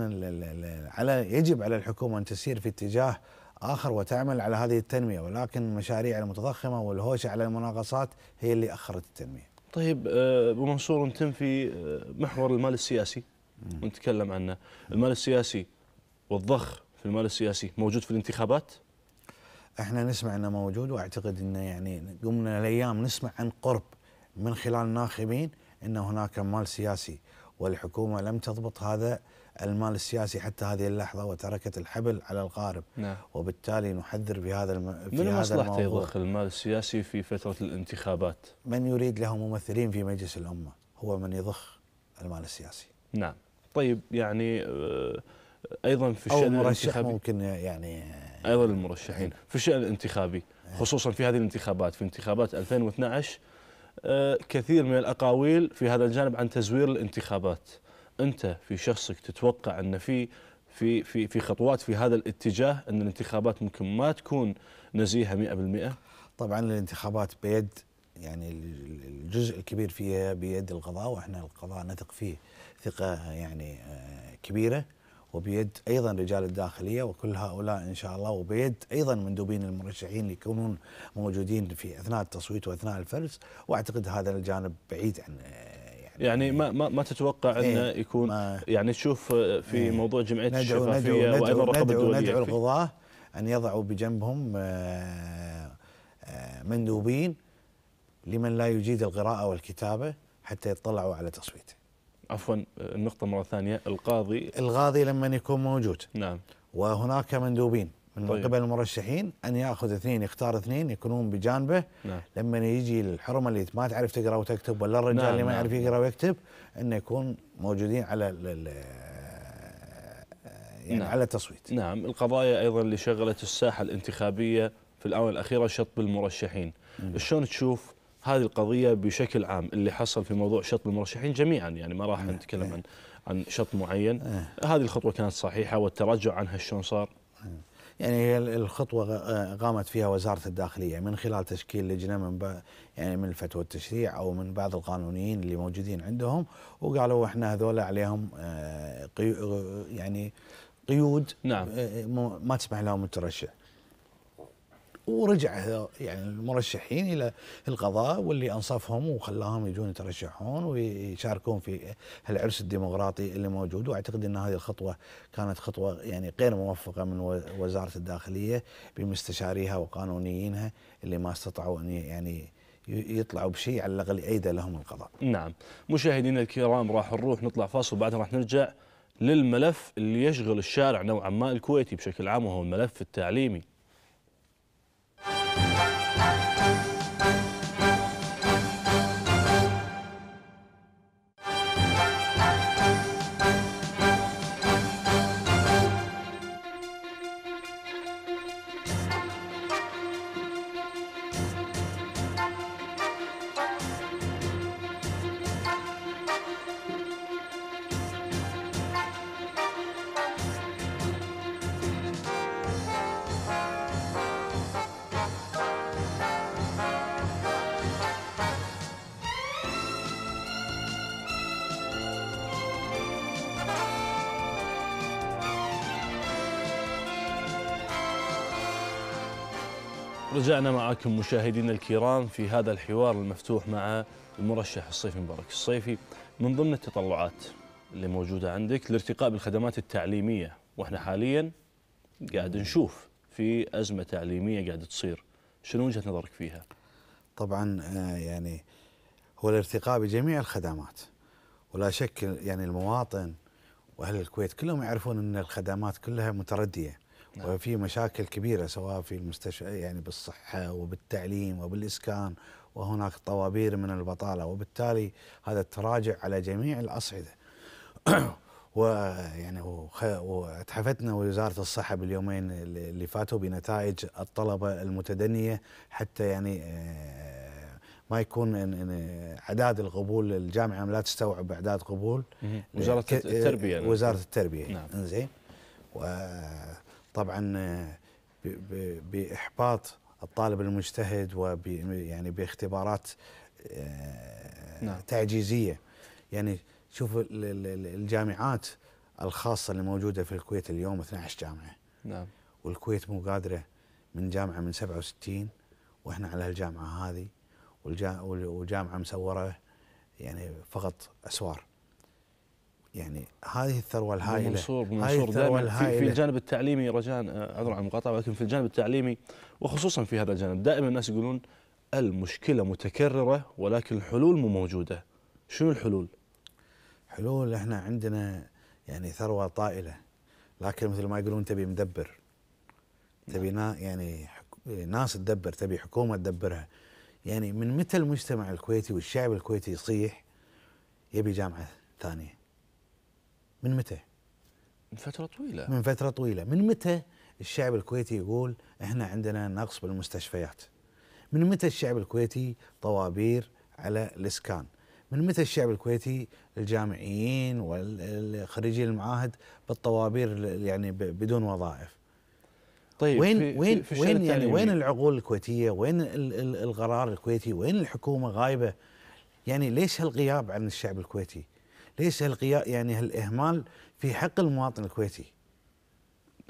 على يجب على الحكومه ان تسير في اتجاه اخر وتعمل على هذه التنميه ولكن المشاريع المتضخمه والهوشه على المناقصات هي اللي اخرت التنميه. طيب آه، ابو منصور نتم في آه، محور المال السياسي ونتكلم عنه المال السياسي والضخ في المال السياسي موجود في الانتخابات احنا نسمع انه موجود واعتقد انه يعني قمنا الايام نسمع عن قرب من خلال الناخبين ان هناك مال سياسي والحكومه لم تضبط هذا المال السياسي حتى هذه اللحظة وتركت الحبل على القارب نعم. وبالتالي نحذر بهذا الم... في من هذا يضخ المال السياسي في فترة الانتخابات؟ من يريد له ممثلين في مجلس الأمة هو من يضخ المال السياسي نعم طيب يعني آه، أيضا في الشأن الانتخابي ممكن يعني أيضا المرشحين في الشأن الانتخابي خصوصا في هذه الانتخابات في انتخابات 2012 آه، كثير من الأقاويل في هذا الجانب عن تزوير الانتخابات انت في شخصك تتوقع ان في في في في خطوات في هذا الاتجاه ان الانتخابات ممكن ما تكون نزيهه 100%؟ طبعا الانتخابات بيد يعني الجزء الكبير فيها بيد القضاء واحنا القضاء نثق فيه ثقه يعني آه، كبيره وبيد ايضا رجال الداخليه وكل هؤلاء ان شاء الله وبيد ايضا مندوبين المرشحين اللي يكونون موجودين في اثناء التصويت واثناء الفرز واعتقد هذا الجانب بعيد عن آه، يعني ما ما, ما تتوقع إيه، انه يكون يعني تشوف آه، في إيه. موضوع جمعيه ندعو الشفافيه ندعو وايضا الرقابه الدوليه ندعو القضاه ان يضعوا بجنبهم آه، آه، مندوبين لمن لا يجيد القراءه والكتابه حتى يطلعوا على تصويته. عفوا النقطه مره ثانيه القاضي القاضي لما يكون موجود نعم وهناك مندوبين من طيب. قبل المرشحين ان ياخذ اثنين يختار اثنين يكونون بجانبه نعم. لما يجي الحرمه اللي ما تعرف تقرا وتكتب ولا الرجال نعم اللي ما نعم، يعرف نعم. يقرا ويكتب انه يكون موجودين على يعني نعم. على التصويت نعم القضايا ايضا اللي شغلت الساحه الانتخابيه في الاونه الاخيره شطب المرشحين شلون تشوف هذه القضيه بشكل عام اللي حصل في موضوع شطب المرشحين جميعا يعني ما راح نعم. نتكلم عن عن شط معين هذه الخطوه كانت صحيحه والتراجع عنها شلون صار يعني الخطوه آه، قامت فيها وزاره الداخليه من خلال تشكيل لجنه من يعني من الفتوى التشريع او من بعض القانونيين اللي موجودين عندهم وقالوا احنا هذول عليهم آه، يعني قيود نعم. آه، ما تسمح لهم الترشح ورجع يعني المرشحين الى القضاء واللي انصفهم وخلاهم يجون يترشحون ويشاركون في العرس الديمقراطي اللي موجود واعتقد ان هذه الخطوه كانت خطوه يعني غير موفقه من وزاره الداخليه بمستشاريها وقانونيينها اللي ما استطاعوا ان يعني يطلعوا بشيء على الاقل ايده لهم القضاء. نعم، مشاهدينا الكرام راح نروح نطلع فاصل وبعدها راح نرجع للملف اللي يشغل الشارع نوعا ما الكويتي بشكل عام وهو الملف التعليمي رجعنا معكم مشاهدينا الكرام في هذا الحوار المفتوح مع المرشح الصيفي مبارك الصيفي من ضمن التطلعات اللي موجودة عندك الارتقاء بالخدمات التعليمية واحنا حاليا قاعد نشوف في أزمة تعليمية قاعدة تصير شنو وجهة نظرك فيها؟ طبعا آه، يعني هو الارتقاء بجميع الخدمات ولا شك يعني المواطن واهل الكويت كلهم يعرفون ان الخدمات كلها مترديه نعم. وفي مشاكل كبيره سواء في المستشفى يعني بالصحه وبالتعليم وبالاسكان وهناك طوابير من البطاله وبالتالي هذا التراجع على جميع الاصعده ويعني واتحفتنا وزاره الصحه باليومين اللي فاتوا بنتائج الطلبه المتدنيه حتى يعني آه، ما يكون اعداد القبول الجامعه لا تستوعب اعداد قبول وزاره التربيه وزاره التربيه نعم زين طبعا آه، باحباط الطالب المجتهد وب يعني باختبارات آه، نعم. تعجيزيه يعني شوف الجامعات الخاصه اللي موجوده في الكويت اليوم 12 جامعه نعم والكويت مو قادره من جامعه من 67 واحنا على الجامعه هذه والجامعه مسوره يعني فقط اسوار يعني هذه الثروه الهائله منصور منصور دائما في, في الجانب التعليمي رجاء عذرا آه، على المقاطعه ولكن في الجانب التعليمي وخصوصا في هذا الجانب دائما الناس يقولون المشكله متكرره ولكن الحلول مو موجوده شنو الحلول؟ حلول احنا عندنا يعني ثروه طائله لكن مثل ما يقولون تبي مدبر تبي نعم. نا يعني ناس تدبر تبي حكومه تدبرها يعني من متى المجتمع الكويتي والشعب الكويتي يصيح يبي جامعه ثانيه من متى؟ من فترة طويلة من فترة طويلة من متى الشعب الكويتي يقول احنا عندنا نقص بالمستشفيات من متى الشعب الكويتي طوابير على الإسكان من متى الشعب الكويتي الجامعيين والخريجين المعاهد بالطوابير يعني بدون وظائف طيب وين في وين في وين يعني وين العقول الكويتيه؟ وين القرار الكويتي؟ وين الحكومه غايبه؟ يعني ليش هالغياب عن الشعب الكويتي؟ ليس هالغياء يعني هالاهمال في حق المواطن الكويتي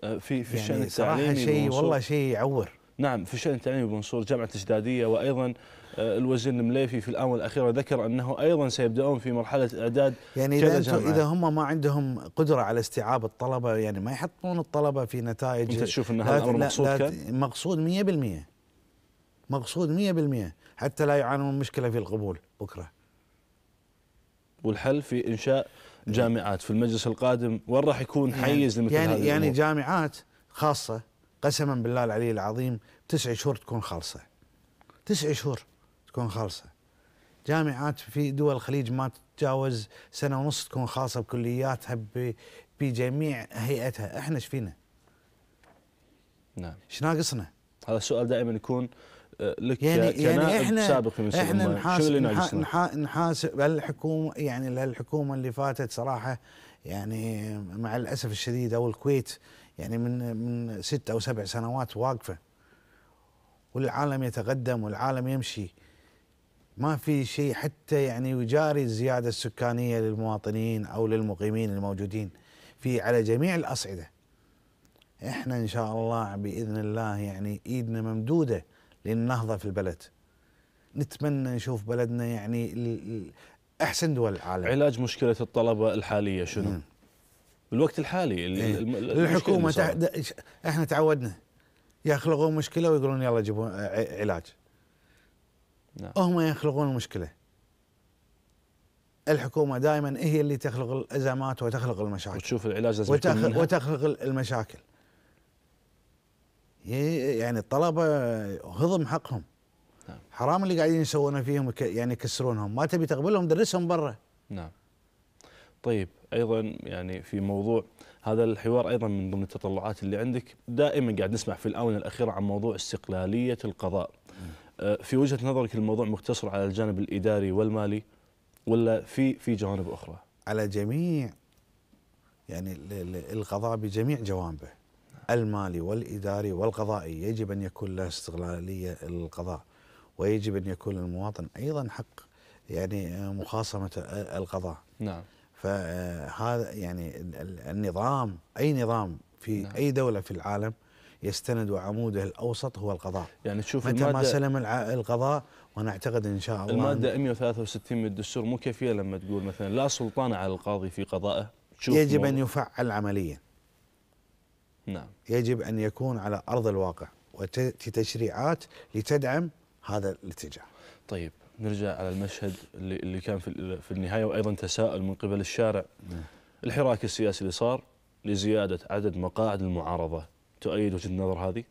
آه، في في يعني الشان التعليمي شيء والله شيء يعور نعم في الشان التعليمي بنصور جامعه تشداديه وايضا آه، الوزير المليفي في الاونه الاخيره ذكر انه ايضا سيبداون في مرحله اعداد يعني اذا اذا هم ما عندهم قدره على استيعاب الطلبه يعني ما يحطون الطلبه في نتائج انت تشوف ان هذا الامر مقصود كان؟ مقصود 100% مقصود 100% حتى لا يعانون مشكله في القبول بكره والحل في انشاء جامعات في المجلس القادم وين راح يكون يعني حيز لمثل يعني هذه يعني جامعات خاصه قسما بالله العلي العظيم تسع شهور تكون خالصه تسع شهور تكون خالصه جامعات في دول الخليج ما تتجاوز سنه ونص تكون خالصه بكلياتها بجميع هيئتها احنا ايش فينا نعم ايش ناقصنا هذا السؤال دائما يكون لك يعني يعني احنا سابق في مسؤول احنا نحاسب نحاس نح نحاسب الحكومة يعني الحكومه اللي فاتت صراحه يعني مع الاسف الشديد او الكويت يعني من من ست او سبع سنوات واقفه والعالم يتقدم والعالم يمشي ما في شيء حتى يعني يجاري الزياده السكانيه للمواطنين او للمقيمين الموجودين في على جميع الاصعده احنا ان شاء الله باذن الله يعني ايدنا ممدوده للنهضه في البلد. نتمنى نشوف بلدنا يعني احسن دول العالم. علاج مشكله الطلبه الحاليه شنو؟ مم. بالوقت الحالي إيه. الحكومه احنا تعودنا يخلقون مشكله ويقولون يلا جيبوا علاج. نعم. هم يخلقون المشكله. الحكومه دائما هي اللي تخلق الازمات وتخلق المشاكل. وتشوف العلاج وتخلق, وتخلق المشاكل. يعني الطلبه هضم حقهم نعم. حرام اللي قاعدين يسوونه فيهم يعني يكسرونهم ما تبي تقبلهم درسهم برا نعم طيب ايضا يعني في موضوع هذا الحوار ايضا من ضمن التطلعات اللي عندك دائما قاعد نسمع في الاونه الاخيره عن موضوع استقلاليه القضاء م. أه، في وجهه نظرك الموضوع مقتصر على الجانب الاداري والمالي ولا في في جوانب اخرى على جميع يعني القضاء بجميع جوانبه المالي والإداري والقضائي يجب أن يكون له استغلالية القضاء ويجب أن يكون للمواطن أيضا حق يعني مخاصمة القضاء نعم فهذا يعني النظام أي نظام في نعم. أي دولة في العالم يستند وعموده الاوسط هو القضاء يعني تشوف متى ما سلم القضاء وانا اعتقد ان شاء الله الماده 163 من الدستور مو كافيه لما تقول مثلا لا سلطان على القاضي في قضائه يجب ان يفعل عمليا نعم يجب أن يكون على أرض الواقع وتأتي تشريعات لتدعم هذا الاتجاه طيب نرجع على المشهد اللي, اللي كان في, في النهاية وأيضا تساؤل من قبل الشارع نعم. الحراك السياسي اللي صار لزيادة عدد مقاعد المعارضة تؤيد وجهة النظر هذه؟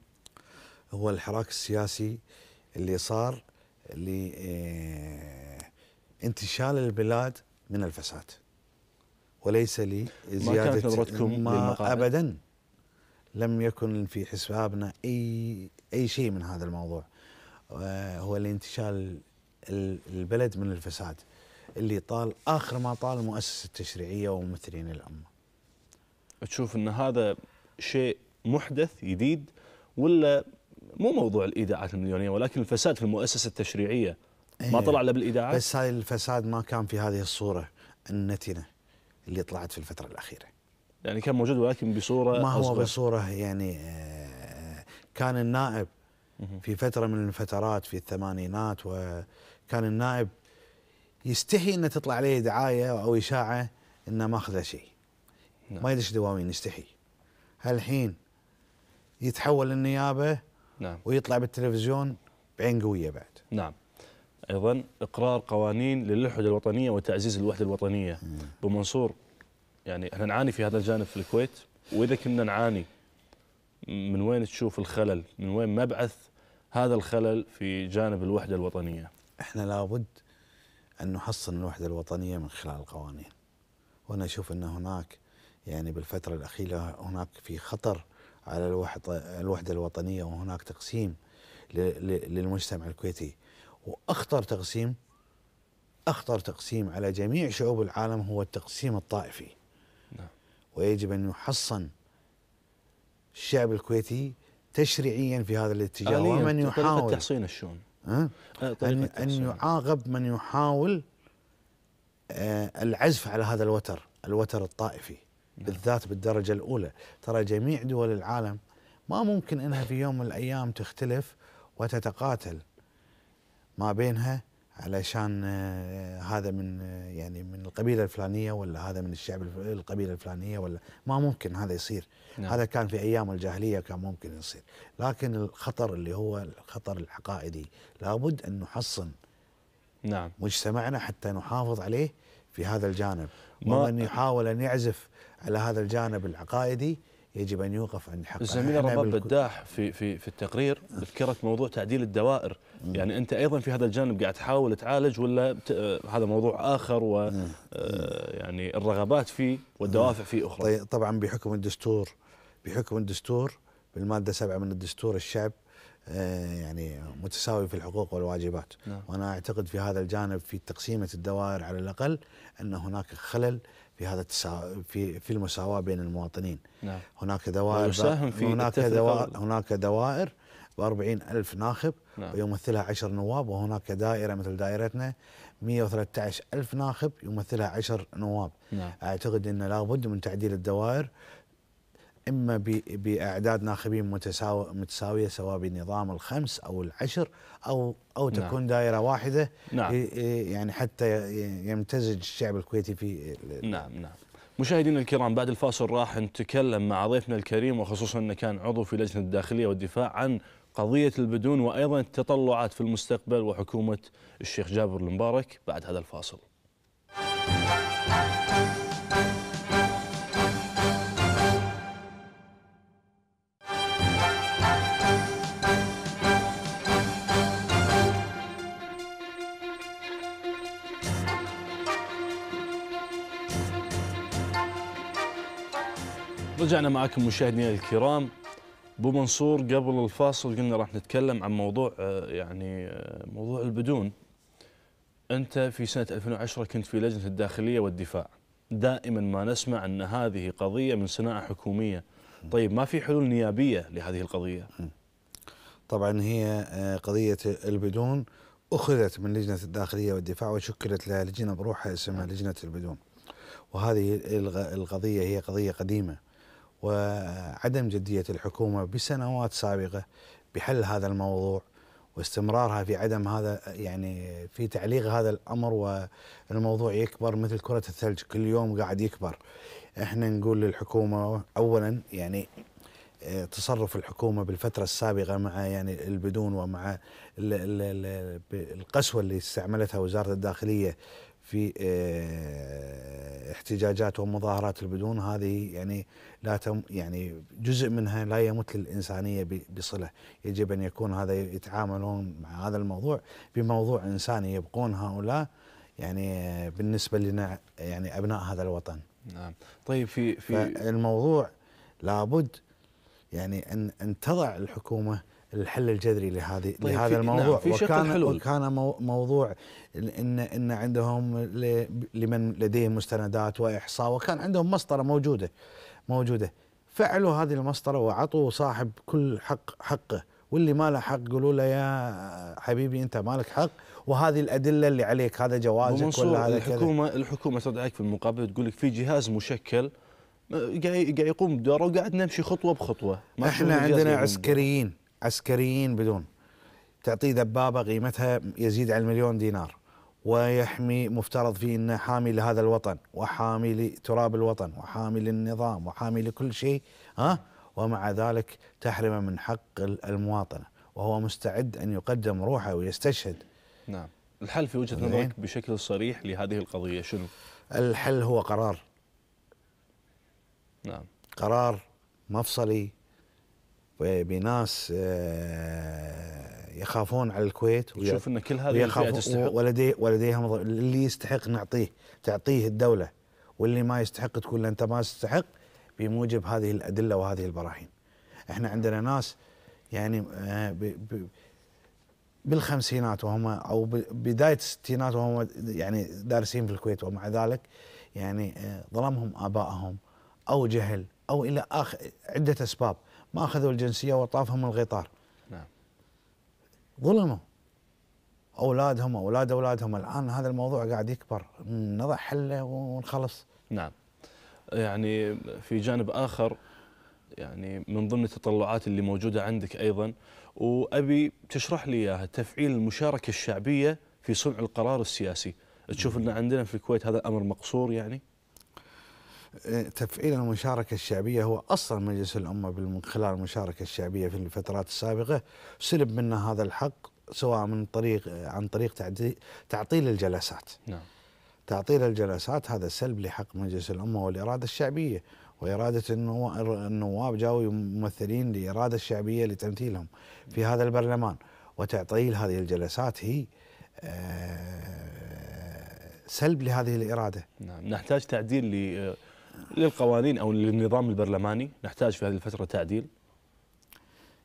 هو الحراك السياسي اللي صار لانتشال آه، البلاد من الفساد وليس لزيادة ما كانت نظرتكم ما أبدا لم يكن في حسابنا اي اي شيء من هذا الموضوع آه، هو الانتشال البلد من الفساد اللي طال اخر ما طال المؤسسه التشريعيه وممثلين الامه. تشوف ان هذا شيء محدث جديد ولا مو موضوع الايداعات المليونيه ولكن الفساد في المؤسسه التشريعيه ما إيه، طلع الا بالايداعات؟ بس هاي الفساد ما كان في هذه الصوره النتنه اللي طلعت في الفتره الاخيره. يعني كان موجود ولكن بصوره ما هو أصغر. بصوره يعني آه، كان النائب في فتره من الفترات في الثمانينات وكان النائب يستحي انه تطلع عليه دعايه او اشاعه انه ماخذ شيء نعم. ما يدش دواوين يستحي هالحين يتحول للنيابه نعم ويطلع بالتلفزيون بعين قويه بعد نعم ايضا اقرار قوانين للوحده الوطنيه وتعزيز الوحده الوطنيه ابو منصور يعني احنا نعاني في هذا الجانب في الكويت واذا كنا نعاني من وين تشوف الخلل من وين مبعث هذا الخلل في جانب الوحده الوطنيه احنا لابد ان نحصن الوحده الوطنيه من خلال القوانين وانا اشوف ان هناك يعني بالفتره الاخيره هناك في خطر على الوحده الوطنيه وهناك تقسيم للمجتمع الكويتي واخطر تقسيم اخطر تقسيم على جميع شعوب العالم هو التقسيم الطائفي ويجب أن يحصن الشعب الكويتي تشريعيا في هذا الاتجاه ومن يحاول آه، طريقة تحصين الشؤون أه؟ أن, أن يعاقب من يحاول آه العزف على هذا الوتر الوتر الطائفي نعم. بالذات بالدرجة الأولى ترى جميع دول العالم ما ممكن أنها في يوم من الأيام تختلف وتتقاتل ما بينها علشان آه، هذا من آه، يعني من القبيله الفلانيه ولا هذا من الشعب القبيله الفلانيه ولا ما ممكن هذا يصير نعم. هذا كان في ايام الجاهليه كان ممكن يصير لكن الخطر اللي هو الخطر العقائدي لابد ان نحصن نعم مجتمعنا حتى نحافظ عليه في هذا الجانب وان يحاول ان يعزف على هذا الجانب العقائدي يجب ان يوقف عند حقه الزميل الرباب بداح في في في التقرير ذكرت موضوع تعديل الدوائر مم. يعني انت ايضا في هذا الجانب قاعد تحاول تعالج ولا آه، هذا موضوع اخر و آه، يعني الرغبات فيه والدوافع فيه اخرى طيب طبعا بحكم الدستور بحكم الدستور بالماده 7 من الدستور الشعب آه، يعني متساوي في الحقوق والواجبات نعم. وأنا أعتقد في هذا الجانب في تقسيمة الدوائر على الأقل أن هناك خلل في هذا في في المساواة بين المواطنين نعم. هناك دوائر في هناك دوائر هناك دوائر ب 40 ألف ناخب نعم. ويمثلها 10 نواب وهناك دائرة مثل دائرتنا 113 ألف ناخب يمثلها 10 نواب نعم. أعتقد أن لابد من تعديل الدوائر اما باعداد ناخبين متساويه سواء بنظام الخمس او العشر او او نعم. تكون نعم. دائره واحده نعم. يعني حتى يمتزج الشعب الكويتي في نعم نعم مشاهدينا الكرام بعد الفاصل راح نتكلم مع ضيفنا الكريم وخصوصا انه كان عضو في لجنه الداخليه والدفاع عن قضيه البدون وايضا التطلعات في المستقبل وحكومه الشيخ جابر المبارك بعد هذا الفاصل. رجعنا معكم مشاهدينا الكرام ابو منصور قبل الفاصل قلنا راح نتكلم عن موضوع آه، يعني آه، موضوع البدون انت في سنه 2010 كنت في لجنه الداخليه والدفاع دائما ما نسمع ان هذه قضيه من صناعه حكوميه طيب ما في حلول نيابيه لهذه القضيه طبعا هي آه، قضيه البدون اخذت من لجنه الداخليه والدفاع وشكلت لها لجنه بروحها اسمها لجنه البدون وهذه القضيه هي قضيه قديمه وعدم جدية الحكومة بسنوات سابقة بحل هذا الموضوع واستمرارها في عدم هذا يعني في تعليق هذا الامر والموضوع يكبر مثل كره الثلج كل يوم قاعد يكبر. احنا نقول للحكومه اولا يعني آه، تصرف الحكومه بالفتره السابقه مع يعني البدون ومع القسوه اللي استعملتها وزاره الداخليه في آه، احتجاجات ومظاهرات البدون هذه يعني لا تم يعني جزء منها لا يمت للإنسانية بصلة يجب أن يكون هذا يتعاملون مع هذا الموضوع بموضوع إنساني يبقون هؤلاء يعني آه، بالنسبة لنا يعني أبناء هذا الوطن نعم طيب في في الموضوع لابد يعني أن أن تضع الحكومة الحل الجذري لهذه طيب لهذا في الموضوع نعم في وكان الحلول وكان موضوع ان ان عندهم لمن لديهم مستندات واحصاء وكان عندهم مسطره موجوده موجوده فعلوا هذه المسطره وعطوا صاحب كل حق حقه واللي ما له حق قولوا له يا حبيبي انت مالك حق وهذه الادله اللي عليك هذا جوازك ولا هذا الحكومه كذا. الحكومه تدعيك في المقابل تقول لك في جهاز مشكل قاعد يقوم بدوره وقاعد نمشي خطوه بخطوه احنا عندنا عسكريين عسكريين بدون تعطيه دبابة قيمتها يزيد على المليون دينار ويحمي مفترض فيه أنه حامي لهذا الوطن وحامي لتراب الوطن وحامي للنظام وحامي لكل شيء ها ومع ذلك تحرمه من حق المواطنة وهو مستعد أن يقدم روحه ويستشهد نعم الحل في وجهة نظرك بشكل صريح لهذه القضية شنو؟ الحل هو قرار نعم قرار مفصلي بناس آه، يخافون على الكويت ويشوف ان كل هذه يخافون تستحق ولدي ولديهم اللي يستحق نعطيه تعطيه الدوله واللي ما يستحق تقول له انت ما تستحق بموجب هذه الادله وهذه البراهين. احنا عندنا ناس يعني آه، بالخمسينات وهم او بدايه الستينات وهم يعني دارسين في الكويت ومع ذلك يعني آه، ظلمهم ابائهم او جهل او الى اخر عده اسباب. ما اخذوا الجنسيه وطافهم الغطار نعم ظلموا اولادهم اولاد اولادهم الان هذا الموضوع قاعد يكبر نضع حله ونخلص نعم يعني في جانب اخر يعني من ضمن التطلعات اللي موجوده عندك ايضا وابي تشرح لي اياها تفعيل المشاركه الشعبيه في صنع القرار السياسي تشوف ان عندنا في الكويت هذا امر مقصور يعني تفعيل المشاركة الشعبية هو أصلا مجلس الأمة من خلال المشاركة الشعبية في الفترات السابقة سلب منا هذا الحق سواء من طريق عن طريق تعطيل الجلسات نعم. تعطيل الجلسات هذا سلب لحق مجلس الأمة والإرادة الشعبية وإرادة النواب جاءوا ممثلين لإرادة الشعبية لتمثيلهم في هذا البرلمان وتعطيل هذه الجلسات هي آه، سلب لهذه الإرادة نعم نحتاج تعديل للقوانين او للنظام البرلماني نحتاج في هذه الفتره تعديل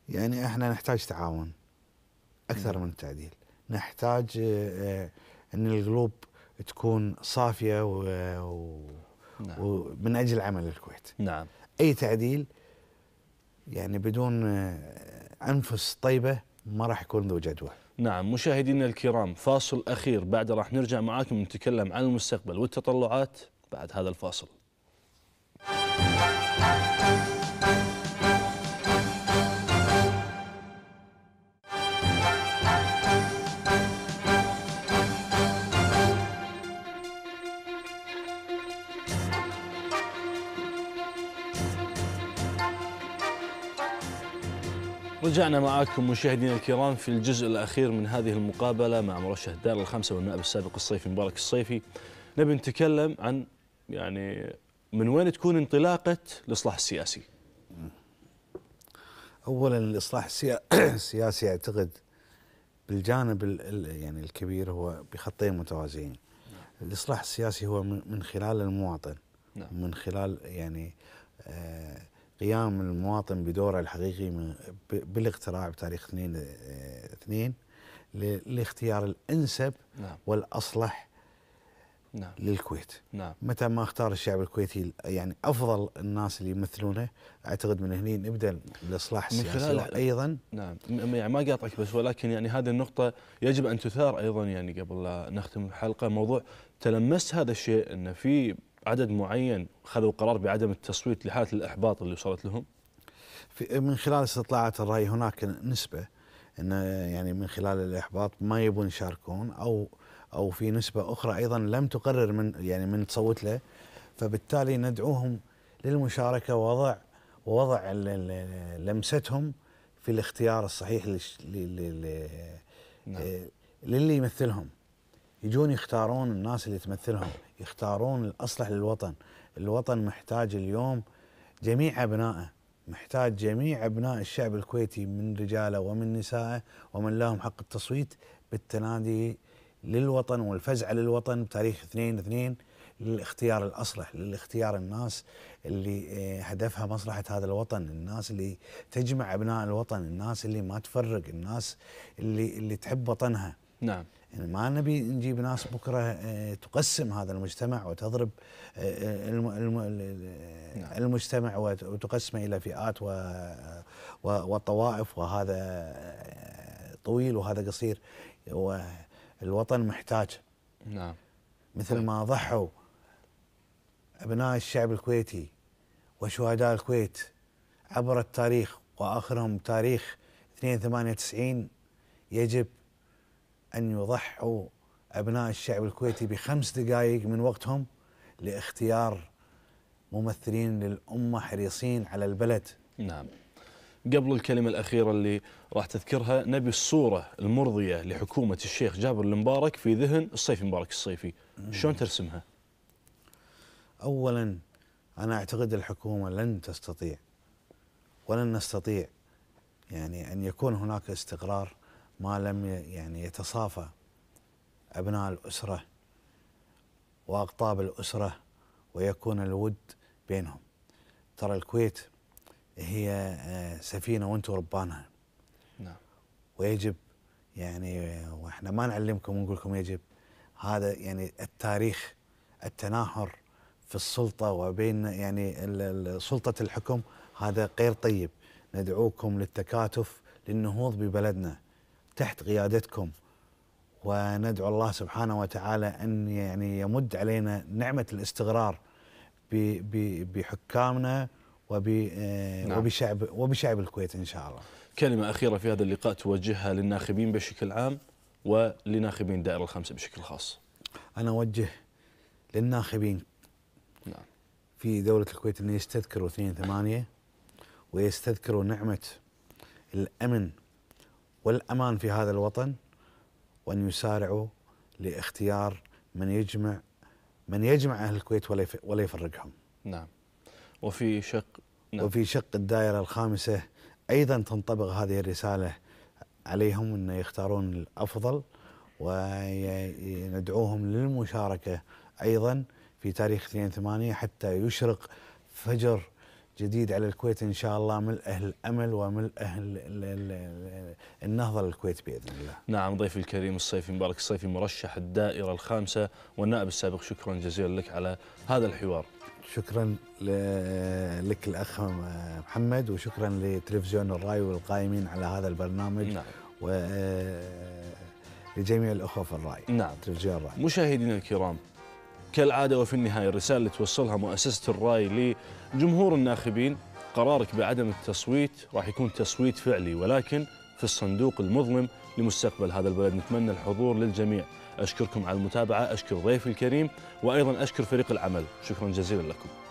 يعني احنا نحتاج تعاون اكثر من التعديل نحتاج آه، ان القلوب تكون صافيه و... و... نعم. ومن اجل عمل الكويت نعم اي تعديل يعني بدون آه، انفس طيبه ما راح يكون ذو جدوى نعم مشاهدينا الكرام فاصل اخير بعد راح نرجع معاكم نتكلم عن المستقبل والتطلعات بعد هذا الفاصل رجعنا معاكم مشاهدينا الكرام في الجزء الاخير من هذه المقابله مع مرشح دار الخمسه والنائب السابق الصيفي مبارك الصيفي نبي نتكلم عن يعني من وين تكون انطلاقة الإصلاح السياسي؟ أولا الإصلاح السياسي أعتقد بالجانب يعني الكبير هو بخطين متوازيين الإصلاح السياسي هو من خلال المواطن نعم. من خلال يعني آه، قيام المواطن بدوره الحقيقي بالاقتراع بتاريخ 2 2 آه، لاختيار الانسب نعم. والاصلح نعم. للكويت نعم. متى ما اختار الشعب الكويتي يعني افضل الناس اللي يمثلونه اعتقد من هني نبدا الاصلاح السياسي ايضا نعم يعني ما قاطعك بس ولكن يعني هذه النقطه يجب ان تثار ايضا يعني قبل لا نختم الحلقه موضوع تلمست هذا الشيء ان في عدد معين خذوا قرار بعدم التصويت لحاله الاحباط اللي وصلت لهم من خلال استطلاعات الراي هناك نسبه انه يعني من خلال الاحباط ما يبون يشاركون او او في نسبه اخرى ايضا لم تقرر من يعني من تصوت له فبالتالي ندعوهم للمشاركه ووضع ووضع لمستهم في الاختيار الصحيح نعم. آه، للي يمثلهم يجون يختارون الناس اللي تمثلهم يختارون الاصلح للوطن الوطن محتاج اليوم جميع ابنائه محتاج جميع ابناء الشعب الكويتي من رجاله ومن نسائه ومن لهم حق التصويت بالتنادي للوطن والفزعة للوطن بتاريخ 2 2 للاختيار الأصلح للاختيار الناس اللي آه، هدفها مصلحة هذا الوطن الناس اللي تجمع أبناء الوطن الناس اللي ما تفرق الناس اللي, اللي تحب وطنها نعم يعني ما نبي نجيب ناس بكره آه، تقسم هذا المجتمع وتضرب آه، نعم. المجتمع وتقسمه الى فئات وطوائف وهذا طويل وهذا قصير الوطن محتاج نعم مثل طيب. ما ضحوا أبناء الشعب الكويتي وشهداء الكويت عبر التاريخ وآخرهم تاريخ 92 يجب أن يضحوا أبناء الشعب الكويتي بخمس دقائق من وقتهم لاختيار ممثلين للأمة حريصين على البلد نعم قبل الكلمة الأخيرة اللي راح تذكرها نبي الصورة المرضية لحكومة الشيخ جابر المبارك في ذهن الصيف مبارك الصيفي شلون ترسمها؟ أولا أنا أعتقد الحكومة لن تستطيع ولن نستطيع يعني أن يكون هناك استقرار ما لم يعني يتصافى أبناء الأسرة وأقطاب الأسرة ويكون الود بينهم ترى الكويت هي آه، سفينه وانتم ربانها نعم ويجب يعني آه، واحنا ما نعلمكم ونقول لكم يجب هذا يعني التاريخ التناحر في السلطه وبين يعني سلطه الحكم هذا غير طيب ندعوكم للتكاتف للنهوض ببلدنا تحت قيادتكم وندعو الله سبحانه وتعالى ان يعني يمد علينا نعمه الاستقرار بحكامنا وب آه، نعم. وبشعب وبشعب الكويت ان شاء الله. كلمه اخيره في هذا اللقاء توجهها للناخبين بشكل عام ولناخبين دائره الخمسه بشكل خاص. انا اوجه للناخبين نعم. في دوله الكويت ان يستذكروا 2 8 ويستذكروا نعمه الامن والامان في هذا الوطن وان يسارعوا لاختيار من يجمع من يجمع اهل الكويت ولا يفرقهم. نعم. وفي شق نعم. وفي شق الدائرة الخامسة أيضا تنطبق هذه الرسالة عليهم أن يختارون الأفضل وندعوهم للمشاركة أيضا في تاريخ 2 8 حتى يشرق فجر جديد على الكويت ان شاء الله اهل الامل اهل النهضه للكويت باذن الله. نعم ضيفي الكريم الصيفي مبارك الصيفي مرشح الدائره الخامسه والنائب السابق شكرا جزيلا لك على هذا الحوار. شكرا لك الاخ محمد وشكرا لتلفزيون الراي والقائمين على هذا البرنامج نعم. و لجميع الاخوه في الراي نعم تلفزيون الراي مشاهدينا الكرام كالعاده وفي النهايه الرساله اللي توصلها مؤسسه الراي لجمهور الناخبين قرارك بعدم التصويت راح يكون تصويت فعلي ولكن في الصندوق المظلم لمستقبل هذا البلد نتمنى الحضور للجميع أشكركم على المتابعة أشكر ضيفي الكريم وأيضا أشكر فريق العمل شكرا جزيلا لكم